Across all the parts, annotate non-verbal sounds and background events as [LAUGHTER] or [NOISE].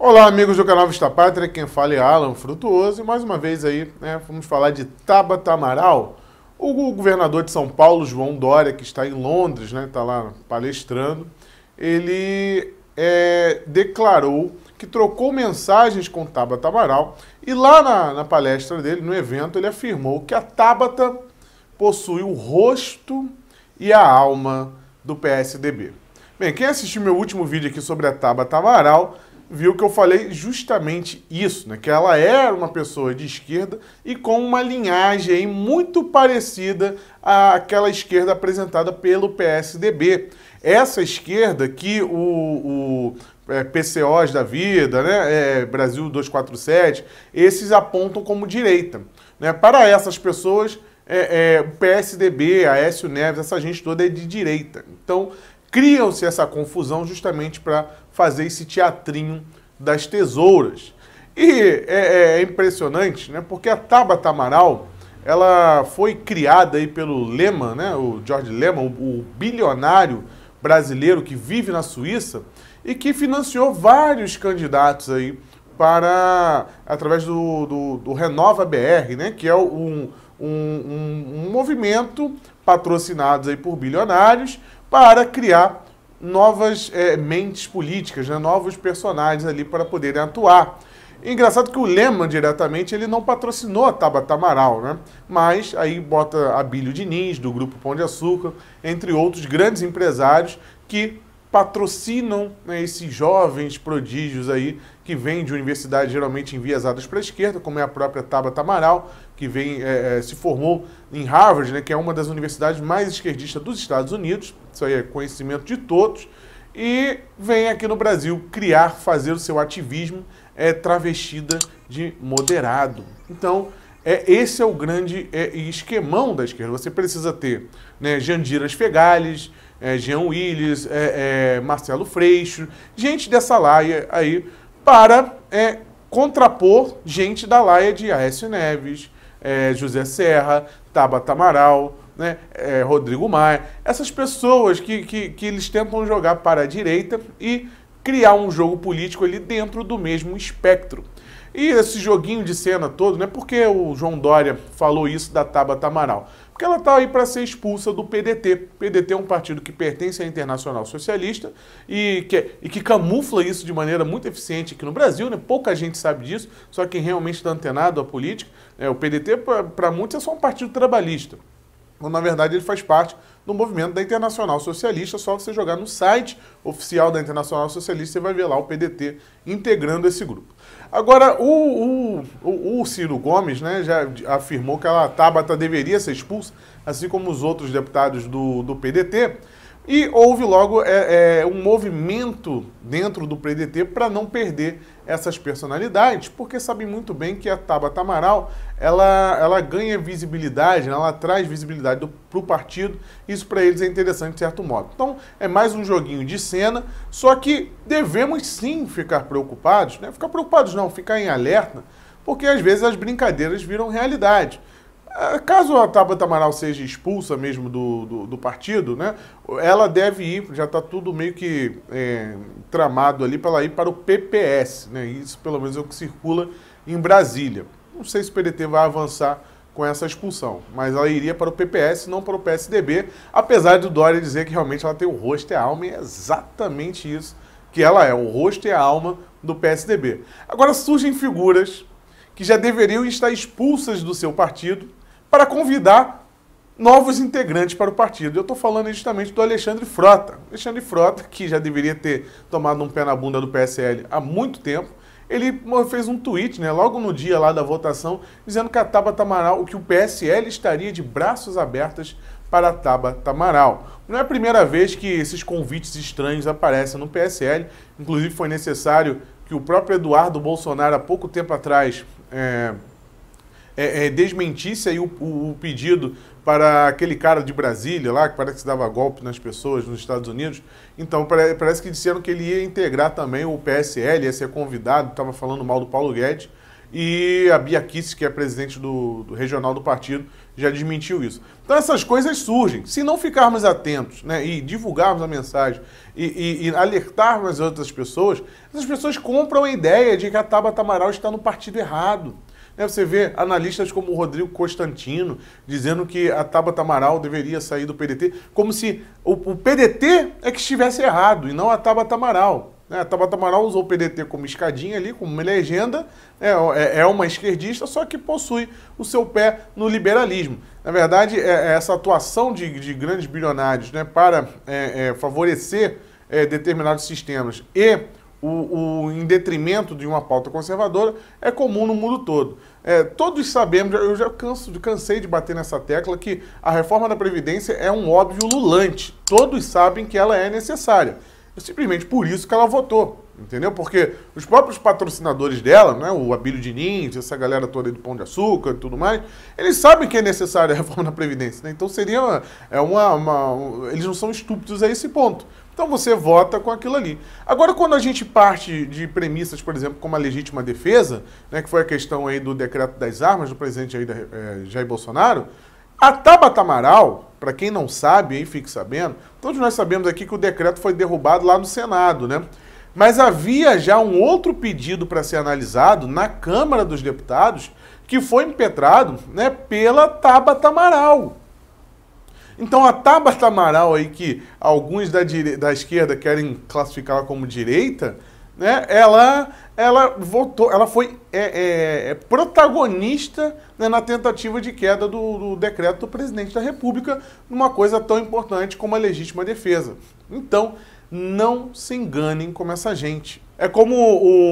Olá, amigos do canal Vista Pátria, quem fala é Alan Frutuoso e mais uma vez aí, né, vamos falar de Tabata Amaral, o governador de São Paulo, João Dória, que está em Londres, né, está lá palestrando, ele é, declarou que trocou mensagens com Tabata Amaral e lá na, na palestra dele, no evento, ele afirmou que a Tabata possui o rosto e a alma do PSDB. Bem, quem assistiu meu último vídeo aqui sobre a Tabata Amaral viu que eu falei justamente isso, né? que ela era uma pessoa de esquerda e com uma linhagem muito parecida àquela esquerda apresentada pelo PSDB. Essa esquerda que o, o é, PCOs da vida, né? É, Brasil 247, esses apontam como direita. Né? Para essas pessoas, é, é, o PSDB, Aécio Neves, essa gente toda é de direita. Então, criam se essa confusão justamente para fazer esse teatrinho das tesouras. E é, é, é, impressionante, né? Porque a Tabata Amaral, ela foi criada aí pelo Lehman, né? O George Lehman, o, o bilionário brasileiro que vive na Suíça e que financiou vários candidatos aí para através do, do, do Renova BR, né? Que é um, um, um, um movimento patrocinado aí por bilionários para criar novas é, mentes políticas, né? novos personagens ali para poderem atuar. Engraçado que o Lema diretamente ele não patrocinou a Tabata Amaral, né? Mas aí bota Abílio Diniz, do Grupo Pão de Açúcar, entre outros grandes empresários que patrocinam né, esses jovens prodígios aí que vêm de universidades geralmente enviesadas para a esquerda, como é a própria Tabata Amaral, que vem, é, se formou em Harvard, né, que é uma das universidades mais esquerdistas dos Estados Unidos isso aí é conhecimento de todos, e vem aqui no Brasil criar, fazer o seu ativismo é, travestida de moderado. Então, é, esse é o grande é, esquemão da esquerda. Você precisa ter né, Jandiras Fegales, é, Jean Willis, é, é, Marcelo Freixo, gente dessa laia aí, para é, contrapor gente da laia de Aécio Neves, é, José Serra, Tabata Amaral, né, é, Rodrigo Maia, essas pessoas que, que, que eles tentam jogar para a direita e criar um jogo político ali dentro do mesmo espectro. E esse joguinho de cena todo, né? Porque o João Dória falou isso da Tabata Amaral porque ela está aí para ser expulsa do PDT. O PDT é um partido que pertence à Internacional Socialista e que, e que camufla isso de maneira muito eficiente aqui no Brasil, né? Pouca gente sabe disso, só quem realmente está antenado à política. Né? o PDT, para muitos, é só um partido trabalhista. Quando, na verdade, ele faz parte do movimento da Internacional Socialista. Só você jogar no site oficial da Internacional Socialista, você vai ver lá o PDT integrando esse grupo. Agora, o, o, o Ciro Gomes né, já afirmou que a Tabata deveria ser expulsa, assim como os outros deputados do, do PDT. E houve logo é, é, um movimento dentro do PDT para não perder essas personalidades, porque sabem muito bem que a Tabata Amaral ela, ela ganha visibilidade, né, ela traz visibilidade para o partido, isso para eles é interessante de certo modo. Então é mais um joguinho de cena, só que devemos sim ficar preocupados, né? ficar preocupados não, ficar em alerta, porque às vezes as brincadeiras viram realidade. É, caso a Tabata Amaral seja expulsa mesmo do, do, do partido, né, ela deve ir, já está tudo meio que é, tramado ali para ela ir para o PPS. Né, isso pelo menos é o que circula em Brasília. Não sei se o PDT vai avançar com essa expulsão, mas ela iria para o PPS, não para o PSDB, apesar do Dória dizer que realmente ela tem o rosto e a alma, e é exatamente isso que ela é, o rosto e a alma do PSDB. Agora surgem figuras que já deveriam estar expulsas do seu partido para convidar novos integrantes para o partido. Eu estou falando justamente do Alexandre Frota. Alexandre Frota, que já deveria ter tomado um pé na bunda do PSL há muito tempo, ele fez um tweet, né, logo no dia lá da votação, dizendo que a Tabata Amaral, que o PSL estaria de braços abertos para a Tabata Tamaral. Não é a primeira vez que esses convites estranhos aparecem no PSL, inclusive foi necessário que o próprio Eduardo Bolsonaro, há pouco tempo atrás, é, é, é, desmentisse aí o, o, o, pedido para aquele cara de Brasília lá, que parece que dava golpe nas pessoas nos Estados Unidos. Então, parece que disseram que ele ia integrar também o PSL, ia ser convidado, estava falando mal do Paulo Guedes. E a Bia Kiss, que é presidente do, do regional do partido, já desmentiu isso. Então essas coisas surgem. Se não ficarmos atentos né, e divulgarmos a mensagem e, e, e alertarmos as outras pessoas, essas pessoas compram a ideia de que a Tabata Amaral está no partido errado. Né? Você vê analistas como o Rodrigo Constantino dizendo que a Tabata Amaral deveria sair do PDT, como se o, o PDT é que estivesse errado e não a Tabata Amaral. Né? A Tabata Amaral usou o PDT como escadinha ali, como uma legenda, né? É, é, uma esquerdista, só que possui o seu pé no liberalismo. Na verdade, é, é essa atuação de, de grandes bilionários né, para é, é, favorecer é, determinados sistemas e o, o, em detrimento de uma pauta conservadora é comum no mundo todo. É, todos sabemos, eu já canso, cansei de bater nessa tecla, que a reforma da Previdência é um óbvio lulante. Todos sabem que ela é necessária. É simplesmente por isso que ela votou, entendeu? Porque os próprios patrocinadores dela, né, o Abílio Diniz, essa galera toda do Pão de Açúcar e tudo mais, eles sabem que é necessária a reforma da Previdência, né? Então seria uma, é uma, uma... Eles não são estúpidos a esse ponto. Então você vota com aquilo ali. Agora, quando a gente parte de premissas, por exemplo, como a legítima defesa, né, que foi a questão aí do decreto das armas do presidente aí da, é, Jair Bolsonaro, a Tabata Amaral, para quem não sabe, aí fique sabendo, todos nós sabemos aqui que o decreto foi derrubado lá no Senado, né? Mas havia já um outro pedido para ser analisado na Câmara dos Deputados que foi impetrado né, pela Tabata Amaral. Então a Tabata Amaral aí, que alguns da, da esquerda querem classificá-la como direita, né, ela, ela votou, ela foi é, é, é, protagonista né, na tentativa de queda do, do, decreto do presidente da República, numa coisa tão importante como a legítima defesa. Então, não se enganem com essa gente. É como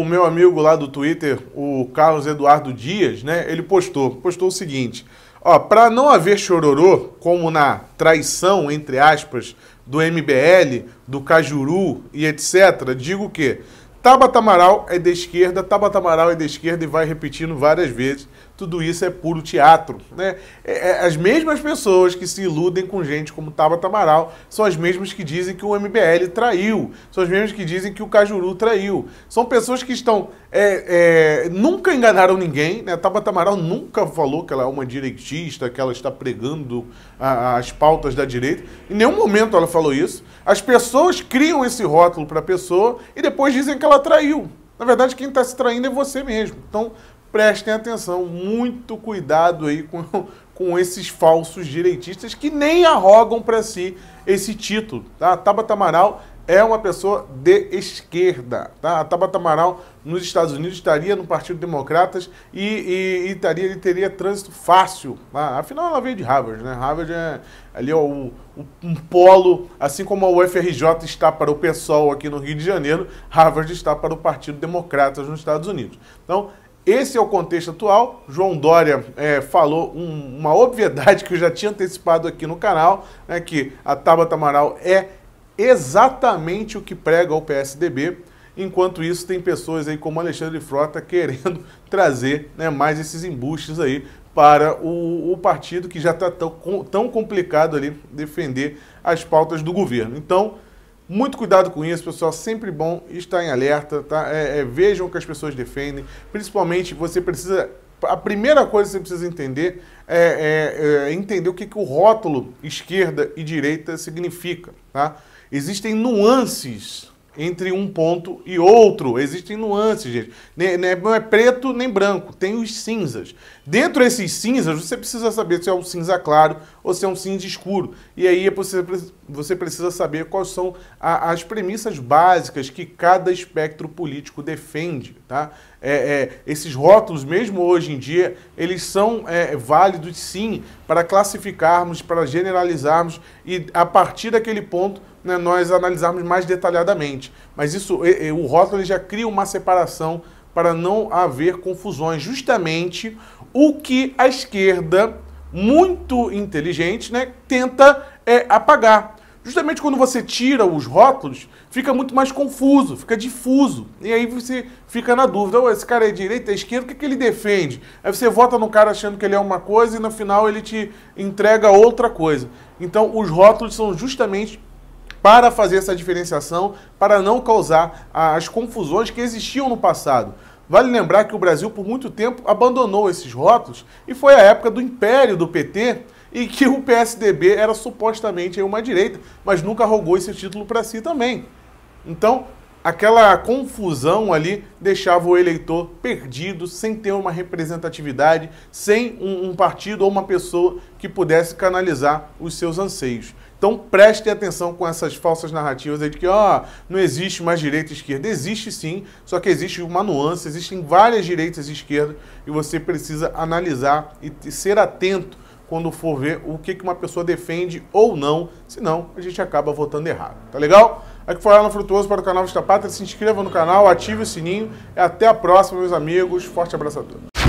o meu amigo lá do Twitter, o Carlos Eduardo Dias, né? Ele postou, postou o seguinte: Ó, para não haver chororô, como na traição, entre aspas, do MBL, do Cajuru e etc., digo que Tabata Amaral é da esquerda, Tabata Amaral é da esquerda e vai repetindo várias vezes tudo isso é puro teatro. Né? É, é, as mesmas pessoas que se iludem com gente como Tabata Amaral são as mesmas que dizem que o MBL traiu, são as mesmas que dizem que o Cajuru traiu. São pessoas que estão. É, é, nunca enganaram ninguém, né? Tabata Amaral nunca falou que ela é uma direitista, que ela está pregando a, as pautas da direita. Em nenhum momento ela falou isso. As pessoas criam esse rótulo para a pessoa e depois dizem que ela traiu. Na verdade, quem está se traindo é você mesmo. Então, prestem atenção, muito cuidado aí com, [LAUGHS] com esses falsos direitistas que nem arrogam para si esse título, tá? A Tabata Amaral é uma pessoa de esquerda, tá? A Tabata Amaral nos Estados Unidos estaria no Partido Democratas e, e, e estaria, ele teria trânsito fácil, tá? Afinal, ela veio de Harvard, né? Harvard é ali ó, o, o, um polo, assim como a UFRJ está para o PSOL aqui no Rio de Janeiro, Harvard está para o Partido Democratas nos Estados Unidos. Então, esse é o contexto atual. João Dória é, falou um, uma obviedade que eu já tinha antecipado aqui no canal, né, que a Tabata Amaral é exatamente o que prega o PSDB. Enquanto isso, tem pessoas aí como Alexandre Frota querendo [LAUGHS] trazer né, mais esses embustes aí para o, o partido que já está tão, tão complicado ali defender as pautas do governo. Então, muito cuidado com isso, pessoal. Sempre bom estar em alerta, tá? É, é, vejam o que as pessoas defendem. Principalmente, você precisa. A primeira coisa que você precisa entender é, é, é entender o que, que o rótulo esquerda e direita significa, tá? Existem nuances entre um ponto e outro. Existem nuances, gente. Né, né, não é preto nem branco, tem os cinzas. Dentro desses cinzas, você precisa saber se é um cinza claro ou se é um cinza escuro. E aí é você precisa saber quais são as premissas básicas que cada espectro político defende. Tá? É, é, esses rótulos, mesmo hoje em dia, eles são é, válidos sim para classificarmos, para generalizarmos e a partir daquele ponto né, nós analisarmos mais detalhadamente. Mas isso, o rótulo já cria uma separação para não haver confusões, justamente o que a esquerda, muito inteligente, né, tenta é, apagar justamente quando você tira os rótulos, fica muito mais confuso, fica difuso. E aí você fica na dúvida: oh, esse cara é direita, é esquerda, o que, é que ele defende? Aí você vota no cara achando que ele é uma coisa e no final ele te entrega outra coisa. Então, os rótulos são justamente para fazer essa diferenciação, para não causar as confusões que existiam no passado. Vale lembrar que o Brasil, por muito tempo, abandonou esses rótulos e foi a época do império do PT e que o PSDB era supostamente uma direita, mas nunca rogou esse título para si também. Então, aquela confusão ali deixava o eleitor perdido, sem ter uma representatividade, sem um, um partido ou uma pessoa que pudesse canalizar os seus anseios. Então prestem atenção com essas falsas narrativas aí de que ó, oh, não existe mais direita e esquerda. Existe sim, só que existe uma nuance, existem várias direitas e esquerdas e você precisa analisar e ser atento quando for ver o que uma pessoa defende ou não, senão a gente acaba votando errado. Tá legal? Aqui foi Alan Frutuoso para o canal Vista Pátria. Se inscreva no canal, ative o sininho. E até a próxima, meus amigos. Forte abraço a todos.